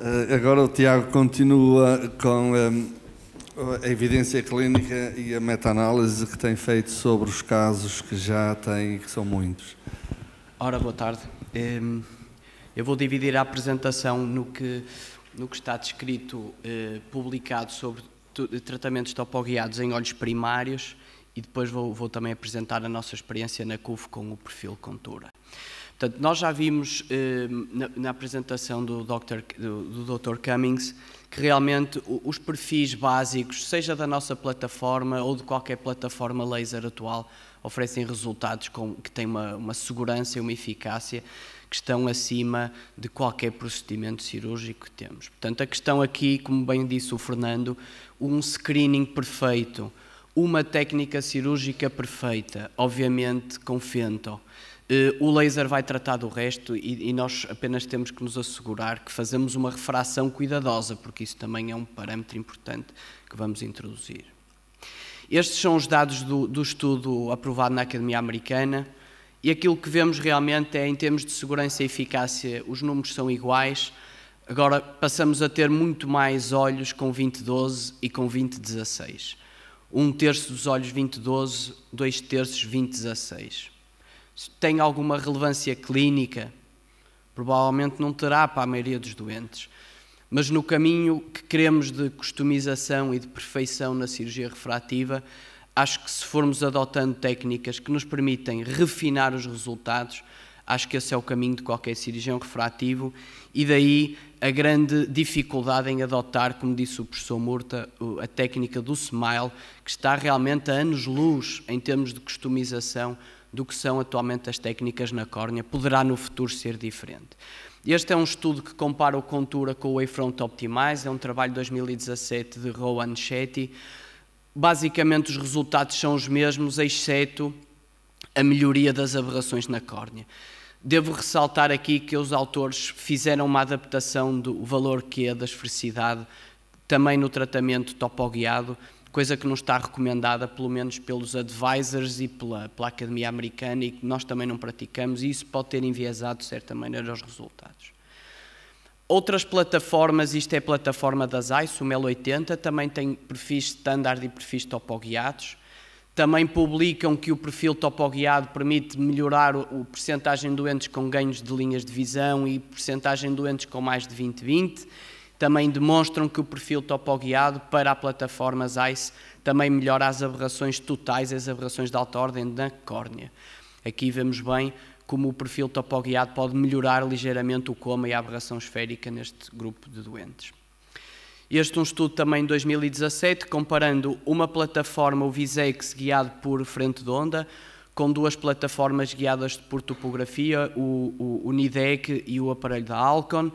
Eh, agora o Tiago continua com ehm, a evidência clínica e a meta-análise que tem feito sobre os casos que já tem e que são muitos. Ora, boa tarde. Ehm, eu vou dividir a apresentação no que, no que está descrito, eh, publicado sobre tratamentos topoguiados em olhos primários e depois vou, vou também apresentar a nossa experiência na CUF com o perfil Contura. Portanto, nós já vimos eh, na, na, apresentação do Dr. Do, do Dr. Cummings que realmente os perfis básicos, seja da nossa plataforma ou de qualquer plataforma laser atual, oferecem resultados com, que têm uma, uma segurança e uma eficácia que estão acima de qualquer procedimento cirúrgico que temos. Portanto, a questão aqui, como bem disse o Fernando, um screening perfeito, uma técnica cirúrgica perfeita, obviamente com fento. Eh, o laser vai tratar do resto e, e, nós apenas temos que nos assegurar que fazemos uma refração cuidadosa, porque isso também é um parâmetro importante que vamos introduzir. Estes são os dados do, do estudo aprovado na Academia Americana e aquilo que vemos realmente é, em termos de segurança e eficácia, os números são iguais. Agora passamos a ter muito mais olhos com 2012 e com 2016. Um terço dos olhos 2012, dois terços 2016 tem alguma relevância clínica, provavelmente não terá para a maioria dos doentes. Mas no caminho que queremos de customização e de perfeição na cirurgia refrativa, acho que se formos adotando técnicas que nos permitem refinar os resultados, acho que esse é o caminho de qualquer cirurgião refrativo e daí a grande dificuldade em adotar, como disse o professor Murta, a técnica do SMILE, que está realmente a anos-luz em termos de customização do que são atualmente as técnicas na córnea, poderá no futuro ser diferente. Este é um estudo que compara o Contura com o Wavefront Optimize, é um trabalho de 2017 de Rowan Shetty. Basicamente os resultados são os mesmos, exceto a melhoria das aberrações na córnea. Devo ressaltar aqui que os autores fizeram uma adaptação do valor Q é da esfericidade também no tratamento topoguiado coisa que não está recomendada, pelo menos pelos advisors e pela, pela Academia Americana, e que nós também não praticamos, e isso pode ter enviesado, de certa maneira, os resultados. Outras plataformas, isto é a plataforma das ICE, o MEL 80, também tem perfis standard e perfis topoguiados. Também publicam que o perfil topoguiado permite melhorar o percentagem de doentes com ganhos de linhas de visão e percentagem de doentes com mais de 20-20 também demonstram que o perfil topoguiado para a plataforma ZEISS também melhora as aberrações totais, as aberrações de alta ordem na córnea. Aqui vemos bem como o perfil topoguiado pode melhorar ligeiramente o coma e a aberração esférica neste grupo de doentes. Este é um estudo também de 2017, comparando uma plataforma, o Visex, guiado por frente de onda, com duas plataformas guiadas por topografia, o, o, o NIDEC e o aparelho da Alcon,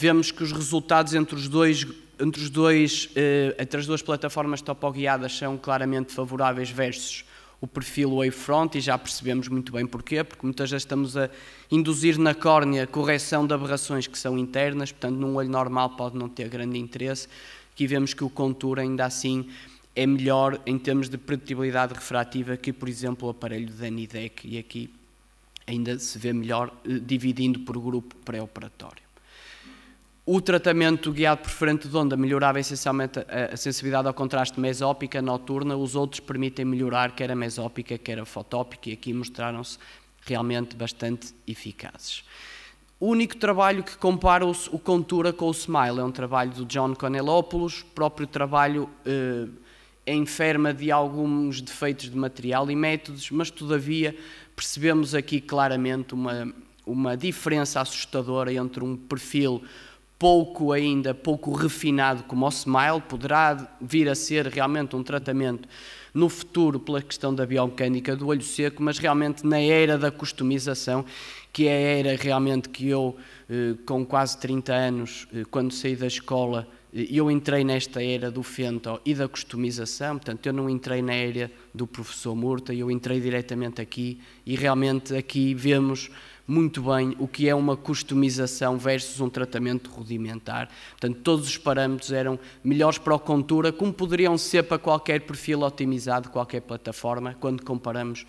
vemos que os resultados entre os dois entre, os dois, eh, entre as duas plataformas topoguiadas são claramente favoráveis versus o perfil wavefront e já percebemos muito bem porquê, porque muitas vezes estamos a induzir na córnea correção de aberrações que são internas, portanto num olho normal pode não ter grande interesse. Aqui vemos que o contour ainda assim é melhor em termos de predictibilidade refrativa que, por exemplo, o aparelho da NIDEC e aqui ainda se vê melhor eh, dividindo por grupo pré-operatório. O tratamento guiado por frente de onda melhorava essencialmente a sensibilidade ao contraste mesópica noturna, os outros permitem melhorar quer a mesópica, quer a fotópica, e aqui mostraram-se realmente bastante eficazes. O único trabalho que compara o, o Contura com o Smile é um trabalho do John Conelopoulos, próprio trabalho eh, enferma de alguns defeitos de material e métodos, mas todavia percebemos aqui claramente uma, uma diferença assustadora entre um perfil pouco ainda, pouco refinado como o SMILE, poderá vir a ser realmente um tratamento no futuro pela questão da biomecânica do olho seco, mas realmente na era da customização, que é a era realmente que eu, eh, com quase 30 anos, eh, quando saí da escola, eh, eu entrei nesta era do Fento e da customização, portanto, eu não entrei na era do professor Murta, eu entrei diretamente aqui e realmente aqui vemos muito bem o que é uma customização versus um tratamento rudimentar. Portanto, todos os parâmetros eram melhores para o Contura, como poderiam ser para qualquer perfil otimizado, qualquer plataforma, quando comparamos,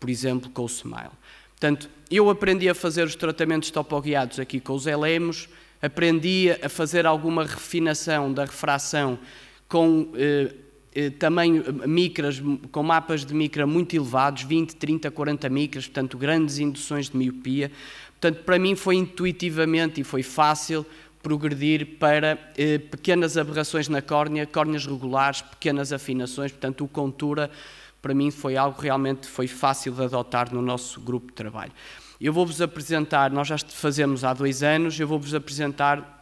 por exemplo, com o Smile. Portanto, eu aprendi a fazer os tratamentos topoguiados aqui com os LEMOS, aprendi a fazer alguma refinação da refração com eh, eh, também eh, micras com mapas de micra muito elevados, 20, 30, 40 micras, portanto grandes induções de miopia. Portanto, para mim foi intuitivamente e foi fácil progredir para eh, pequenas aberrações na córnea, córneas regulares, pequenas afinações, portanto o contura para mim foi algo realmente foi fácil de adotar no nosso grupo de trabalho. Eu vou-vos apresentar, nós já fazemos há dois anos, eu vou-vos apresentar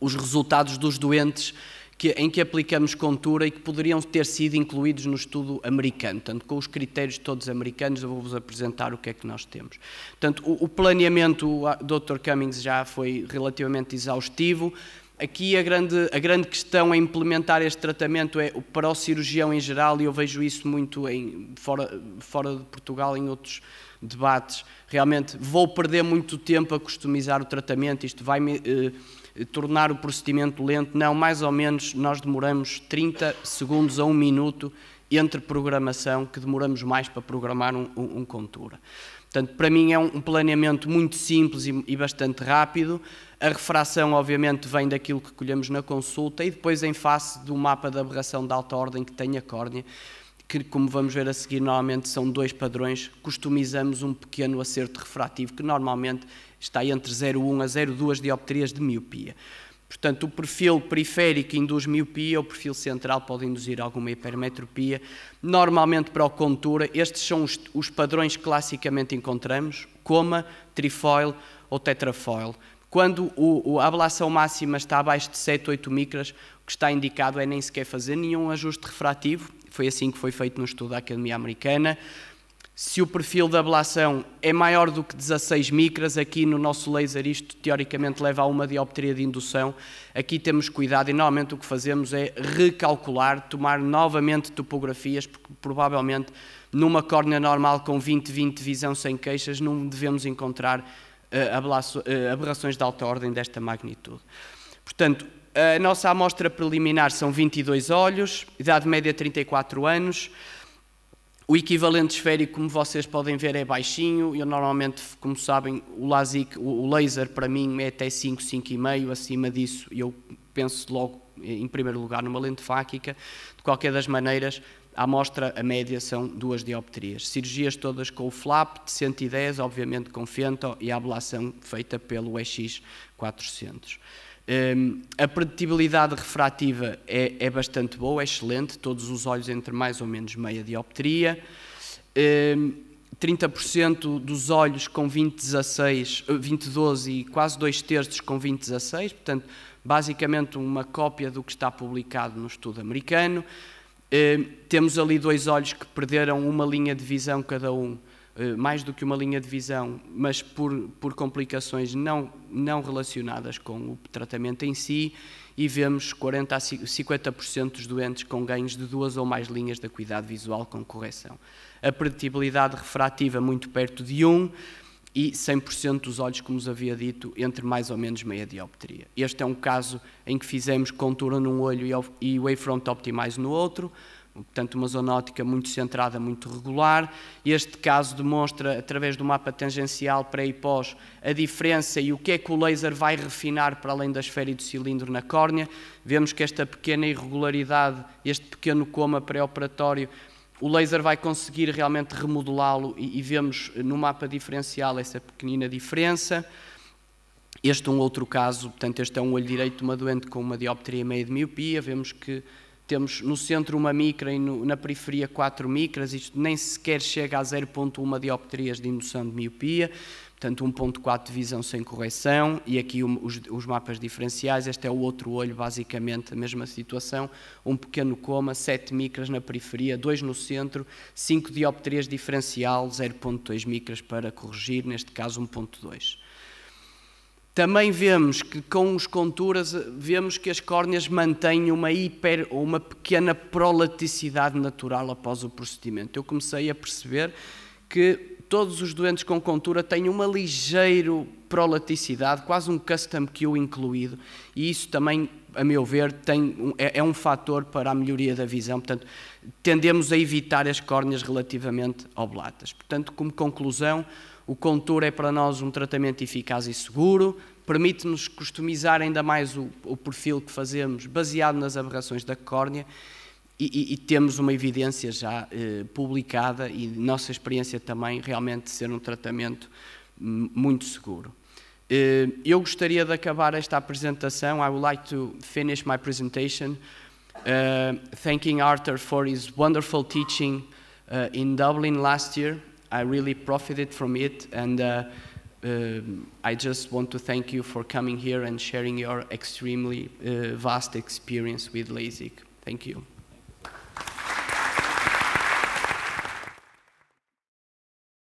os resultados dos doentes que, em que aplicamos contura e que poderiam ter sido incluídos no estudo americano. Portanto, com os critérios todos americanos, eu vou-vos apresentar o que é que nós temos. Portanto, o, o planeamento, o Dr. Cummings já foi relativamente exaustivo. Aqui a grande, a grande questão a implementar este tratamento é para o cirurgião em geral, e eu vejo isso muito em, fora, fora de Portugal, em outros debates. Realmente, vou perder muito tempo a customizar o tratamento, isto vai me. Eh, tornar o procedimento lento, não, mais ou menos nós demoramos 30 segundos a um minuto entre programação, que demoramos mais para programar um, um, um Contura. Portanto, para mim é um planeamento muito simples e, e bastante rápido. A refração, obviamente, vem daquilo que colhemos na consulta e depois em face do mapa de aberração de alta ordem que tem a córnea que, como vamos ver a seguir, normalmente são dois padrões, customizamos um pequeno acerto refrativo, que normalmente está entre 0,1 a 0,2 dioptrias de miopia. Portanto, o perfil periférico induz miopia, o perfil central pode induzir alguma hipermetropia. Normalmente, para o contura, estes são os, os padrões que classicamente encontramos, coma, trifoil ou tetrafoil. Quando o, a ablação máxima está abaixo de 7, 8 micras, o que está indicado é nem sequer fazer nenhum ajuste refrativo, foi assim que foi feito no estudo da Academia Americana. Se o perfil da ablação é maior do que 16 micras, aqui no nosso laser isto teoricamente leva a uma dioptria de indução. Aqui temos cuidado e normalmente o que fazemos é recalcular, tomar novamente topografias, porque provavelmente numa córnea normal com 20-20 visão sem queixas não devemos encontrar uh, uh, aberrações de alta ordem desta magnitude. Portanto, a nossa amostra preliminar são 22 olhos, idade média 34 anos. O equivalente esférico, como vocês podem ver, é baixinho. Eu normalmente, como sabem, o, LASIK, o laser para mim é até 5, 5,5. Acima disso, eu penso logo eh, em primeiro lugar numa lente fáquica. De qualquer das maneiras, a amostra, a média, são duas dioptrias. Cirurgias todas com o flap de 110, obviamente com fento, e a ablação feita pelo EX 400. Um, a predictibilidade refrativa é, é, bastante boa, é excelente, todos os olhos entre mais ou menos meia dioptria. Um, 30% dos olhos com 2016, 2012 e quase dois terços com 20-16, portanto, basicamente uma cópia do que está publicado no estudo americano. Um, temos ali dois olhos que perderam uma linha de visão cada um eh, mais do que uma linha de visão, mas por, por complicações não, não relacionadas com o tratamento em si, e vemos 40 a 50% dos doentes com ganhos de duas ou mais linhas da acuidade visual com correção. A preditibilidade refrativa muito perto de 1 e 100% dos olhos, como os havia dito, entre mais ou menos meia dioptria. Este é um caso em que fizemos contura num olho e wavefront optimize no outro, Portanto, uma zona ótica muito centrada, muito regular. Este caso demonstra, através do mapa tangencial pré e pós, a diferença e o que é que o laser vai refinar para além da esfera e do cilindro na córnea. Vemos que esta pequena irregularidade, este pequeno coma pré-operatório, o laser vai conseguir realmente remodelá-lo e, e vemos no mapa diferencial essa pequenina diferença. Este é um outro caso, portanto, este é um olho direito de uma doente com uma dioptria meia de miopia. Vemos que temos no centro uma micra e no, na periferia quatro micras, isto nem sequer chega a 0,1 dioptrias de indução de miopia, portanto 1,4 de visão sem correção, e aqui os, os, mapas diferenciais, este é o outro olho, basicamente a mesma situação, um pequeno coma, 7 micras na periferia, 2 no centro, 5 dioptrias diferencial, 0,2 micras para corrigir, neste caso 1,2. Também vemos que com os conturas eh, vemos que as córneas mantêm uma hiper uma pequena prolaticidade natural após o procedimento. Eu comecei a perceber que todos os doentes com contura têm uma ligeira prolaticidade, quase um custom queue incluído, e isso também, a meu ver, tem, é, é um fator para a melhoria da visão. Portanto, tendemos a evitar as córneas relativamente oblatas. Portanto, como conclusão, o Contour é para nós um tratamento eficaz e seguro, permite-nos customizar ainda mais o, o, perfil que fazemos baseado nas aberrações da córnea e, e, e temos uma evidência já eh, publicada e nossa experiência também realmente de ser um tratamento hum, muito seguro. Eh, eu gostaria de acabar esta apresentação. I would like to finish my presentation uh, thanking Arthur for his wonderful teaching uh, in Dublin last year. I really profited from it, and uh, um, I just want to thank you for coming here and sharing your extremely uh, vast experience with LASIK. Thank you.